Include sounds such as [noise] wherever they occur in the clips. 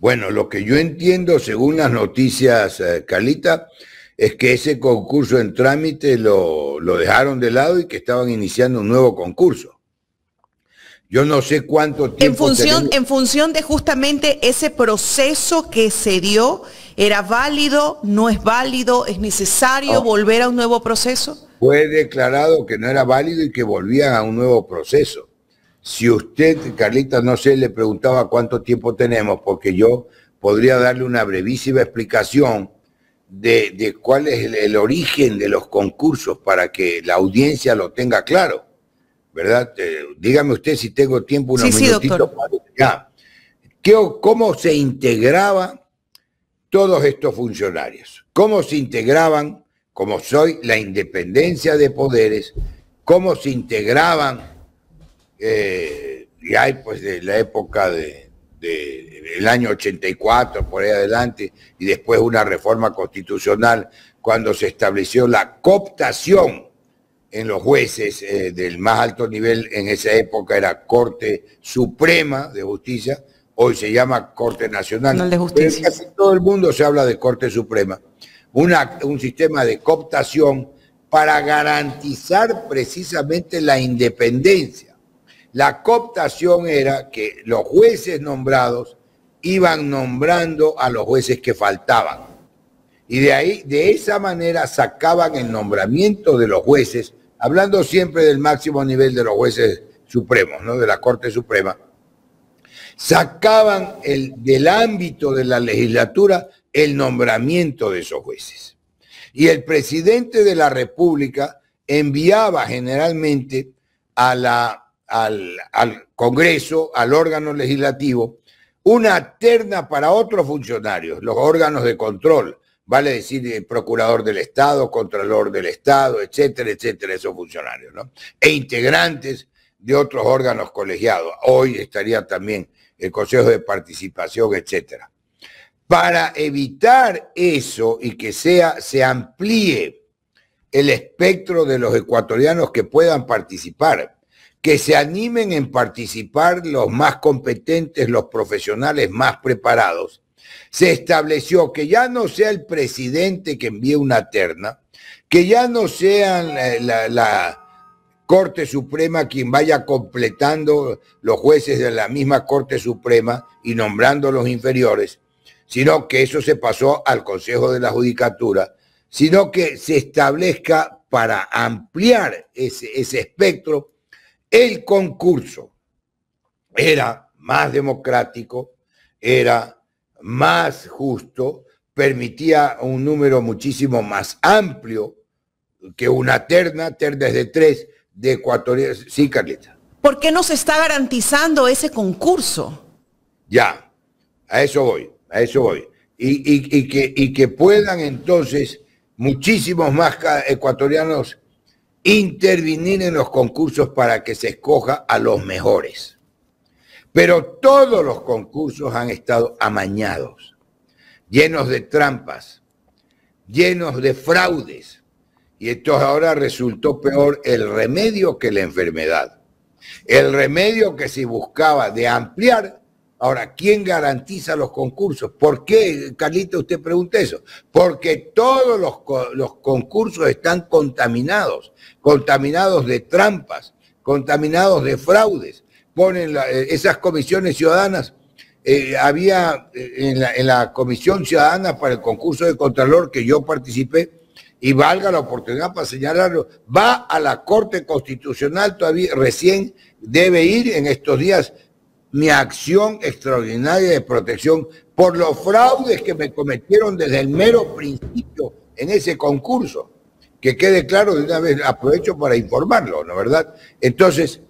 Bueno, lo que yo entiendo, según las noticias, eh, Carlita, es que ese concurso en trámite lo, dejaron de lado y que estaban iniciando un nuevo concurso. Yo no sé cuánto tiempo. En función, en función de justamente ese proceso que se dio, ¿era válido? ¿No es válido? ¿Es necesario ah. volver a un nuevo proceso? Fue declarado que no era válido y que volvían a un nuevo proceso. Si usted, Carlita, no sé, le preguntaba cuánto tiempo tenemos, porque yo podría darle una brevísima explicación de, cuál es el, origen de los concursos para que la audiencia lo tenga claro, ¿verdad? Eh, dígame usted si tengo tiempo unos sí, minutitos sí, para ¿Cómo se integraban todos estos funcionarios? ¿Cómo se integraban, como soy, la independencia de poderes? ¿Cómo se integraban eh, y hay pues de la época de, de, del año 84 por ahí adelante y después una reforma constitucional cuando se estableció la cooptación en los jueces eh, del más alto nivel en esa época era Corte Suprema de Justicia, hoy se llama Corte Nacional. de Justicia. casi todo el mundo se habla de Corte Suprema. un sistema de cooptación para garantizar precisamente la independencia la cooptación era que los jueces nombrados iban nombrando a los jueces que faltaban. Y de ahí, de esa manera, sacaban el nombramiento de los jueces, hablando siempre del máximo nivel de los jueces supremos, ¿no? de la Corte Suprema, sacaban el, del ámbito de la legislatura el nombramiento de esos jueces. Y el presidente de la República enviaba generalmente a la al, Congreso, al órgano legislativo, una terna para otros funcionarios, los órganos de control, vale decir el procurador del Estado, contralor del Estado, etcétera, etcétera, esos funcionarios, ¿no? E integrantes de otros órganos colegiados. Hoy estaría también el Consejo de Participación, etcétera. Para evitar eso y que sea, se amplíe el espectro de los ecuatorianos que puedan participar, que se animen en participar los más competentes, los profesionales más preparados. Se estableció que ya no sea el presidente que envíe una terna, que ya no sea la, Corte Suprema quien vaya completando los jueces de la misma Corte Suprema y nombrando los inferiores, sino que eso se pasó al Consejo de la Judicatura, sino que se establezca para ampliar ese, ese espectro el concurso era más democrático, era más justo, permitía un número muchísimo más amplio que una terna, ternas de tres, de ecuatorianos. Sí, Carlita. ¿Por qué no se está garantizando ese concurso? Ya, a eso voy, a eso voy. Y, y que puedan entonces muchísimos más ecuatorianos intervinir en los concursos para que se escoja a los mejores. Pero todos los concursos han estado amañados, llenos de trampas, llenos de fraudes. Y esto ahora resultó peor el remedio que la enfermedad. El remedio que se buscaba de ampliar Ahora, ¿quién garantiza los concursos? ¿Por qué, Carlita, usted pregunta eso? Porque todos los, concursos están contaminados, contaminados de trampas, contaminados de fraudes. Ponen eh, esas comisiones ciudadanas, eh, había eh, en la, en la Comisión Ciudadana para el concurso de Contralor que yo participé, y valga la oportunidad para señalarlo, va a la Corte Constitucional todavía, recién debe ir en estos días mi acción extraordinaria de protección por los fraudes que me cometieron desde el mero principio en ese concurso. Que quede claro de una vez, aprovecho para informarlo, ¿no verdad? Entonces,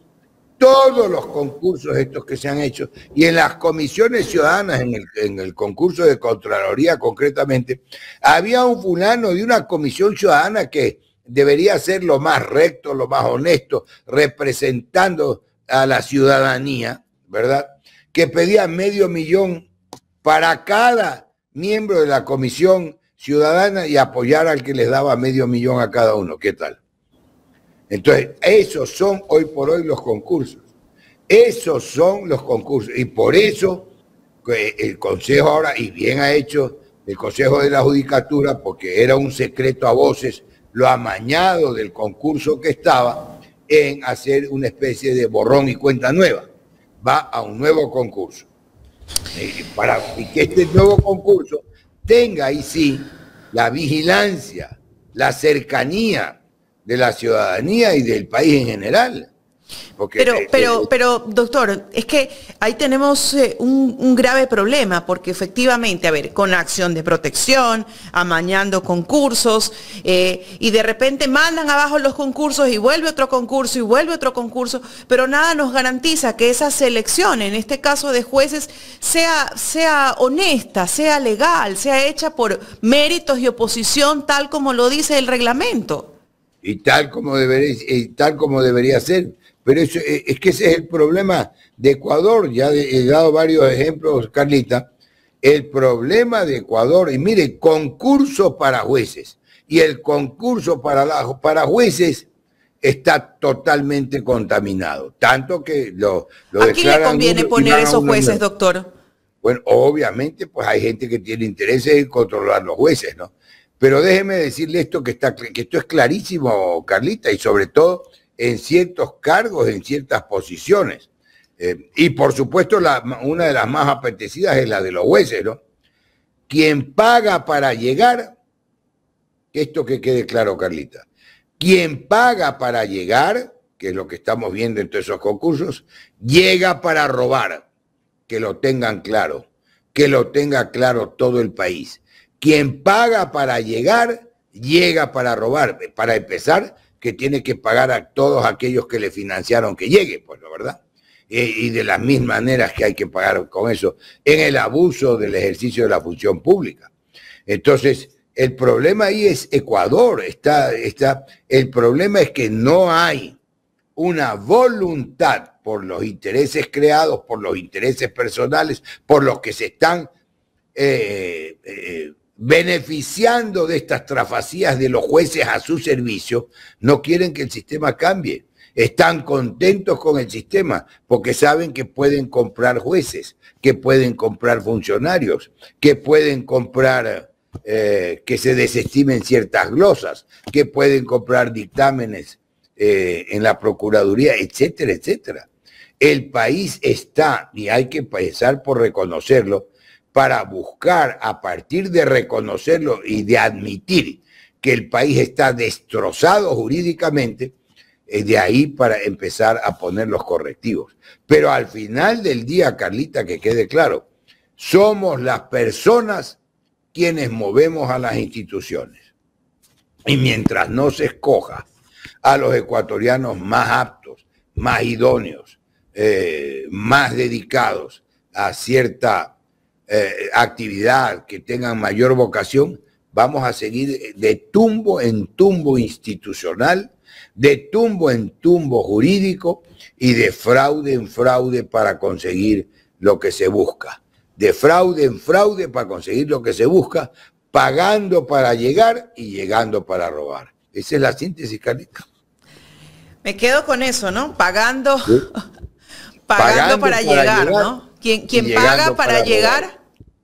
todos los concursos estos que se han hecho y en las comisiones ciudadanas, en el, en el concurso de Contraloría concretamente, había un fulano de una comisión ciudadana que debería ser lo más recto, lo más honesto, representando a la ciudadanía, ¿verdad? Que pedía medio millón para cada miembro de la comisión ciudadana y apoyar al que les daba medio millón a cada uno. ¿Qué tal? Entonces, esos son hoy por hoy los concursos. Esos son los concursos. Y por eso el Consejo ahora, y bien ha hecho el Consejo de la Judicatura, porque era un secreto a voces lo amañado del concurso que estaba en hacer una especie de borrón y cuenta nueva va a un nuevo concurso. Y eh, para que este nuevo concurso tenga ahí sí la vigilancia, la cercanía de la ciudadanía y del país en general. Eh, eh, pero, doctor, es que ahí tenemos eh, un, grave problema, porque efectivamente, a ver, con acción de protección, amañando concursos, y de repente mandan abajo los concursos y vuelve otro concurso y vuelve otro concurso, pero nada nos garantiza que esa selección, en este caso de jueces, sea, sea honesta, sea legal, sea hecha por méritos y oposición, tal como lo dice el reglamento. Y tal como debería, y tal como debería ser pero eso, eh, es que ese es el problema de Ecuador, ya he dado varios ejemplos, Carlita, el problema de Ecuador, y mire, concurso para jueces, y el concurso para, para jueces está totalmente contaminado, tanto que lo, lo ¿A le conviene poner esos jueces, doctor? Bueno, obviamente, pues hay gente que tiene interés en controlar los jueces, ¿no? Pero déjeme decirle esto que, está, que esto es clarísimo, Carlita, y sobre todo en ciertos cargos, en ciertas posiciones. Eh, y por supuesto, la, una de las más apetecidas es la de los jueces, ¿no? Quien paga para llegar, esto que quede claro, Carlita, quien paga para llegar, que es lo que estamos viendo en todos esos concursos, llega para robar, que lo tengan claro, que lo tenga claro todo el país. Quien paga para llegar, llega para robar. Para empezar, que tiene que pagar a todos aquellos que le financiaron que llegue, pues la verdad. Y, de las mismas maneras que hay que pagar con eso, en el abuso del ejercicio de la función pública. Entonces, el problema ahí es Ecuador, está, está, el problema es que no hay una voluntad por los intereses creados, por los intereses personales, por los que se están eh, eh, beneficiando de estas trafacías de los jueces a su servicio, no quieren que el sistema cambie. Están contentos con el sistema porque saben que pueden comprar jueces, que pueden comprar funcionarios, que pueden comprar eh, que se desestimen ciertas glosas, que pueden comprar dictámenes eh, en la Procuraduría, etcétera, etcétera. El país está, y hay que empezar por reconocerlo, para buscar, a partir de reconocerlo y de admitir que el país está destrozado jurídicamente, eh, de ahí para empezar a poner los correctivos. Pero al final del día, Carlita, que quede claro, somos las personas quienes movemos a las instituciones. Y mientras no se escoja a los ecuatorianos más aptos, más idóneos, eh, más dedicados a cierta eh, actividad, que tengan mayor vocación, vamos a seguir de tumbo en tumbo institucional, de tumbo en tumbo jurídico y de fraude en fraude para conseguir lo que se busca. De fraude en fraude para conseguir lo que se busca, pagando para llegar y llegando para robar. Esa es la síntesis, Carlita. Me quedo con eso, ¿no? Pagando, [laughs] pagando, para, llegar, ¿no? Quien, quien paga para llegar,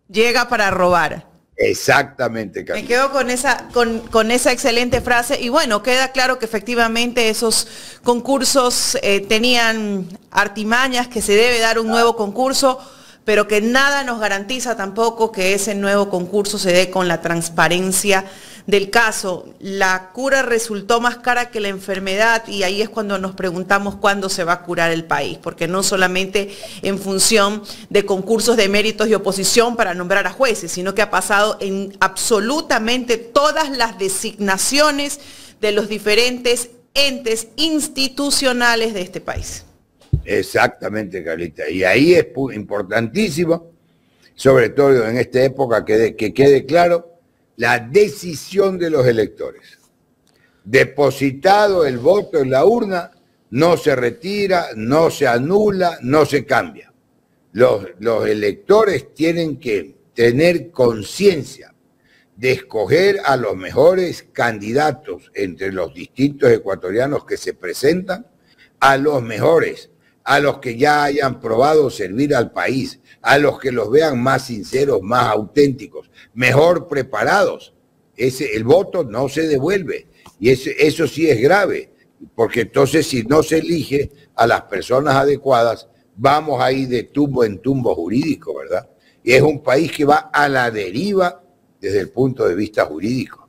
llega para robar. Exactamente, Camila. Me quedo con esa, con, esa excelente frase y bueno, queda claro que efectivamente esos concursos eh, tenían artimañas, que se debe dar un nuevo concurso, pero que nada nos garantiza tampoco que ese nuevo concurso se dé con la transparencia del caso, la cura resultó más cara que la enfermedad y ahí es cuando nos preguntamos cuándo se va a curar el país, porque no solamente en función de concursos de méritos y oposición para nombrar a jueces, sino que ha pasado en absolutamente todas las designaciones de los diferentes entes institucionales de este país. Exactamente, Carlita. Y ahí es importantísimo, sobre todo en esta época, que, que quede claro la decisión de los electores. Depositado el voto en la urna, no se retira, no se anula, no se cambia. Los, electores tienen que tener conciencia de escoger a los mejores candidatos entre los distintos ecuatorianos que se presentan, a los mejores, a los que ya hayan probado servir al país, a los que los vean más sinceros, más auténticos, mejor preparados. Ese, el voto no se devuelve. Y eso, eso sí es grave, porque entonces si no se elige a las personas adecuadas, vamos a ir de tumbo en tumbo jurídico, ¿verdad? Y es un país que va a la deriva desde el punto de vista jurídico.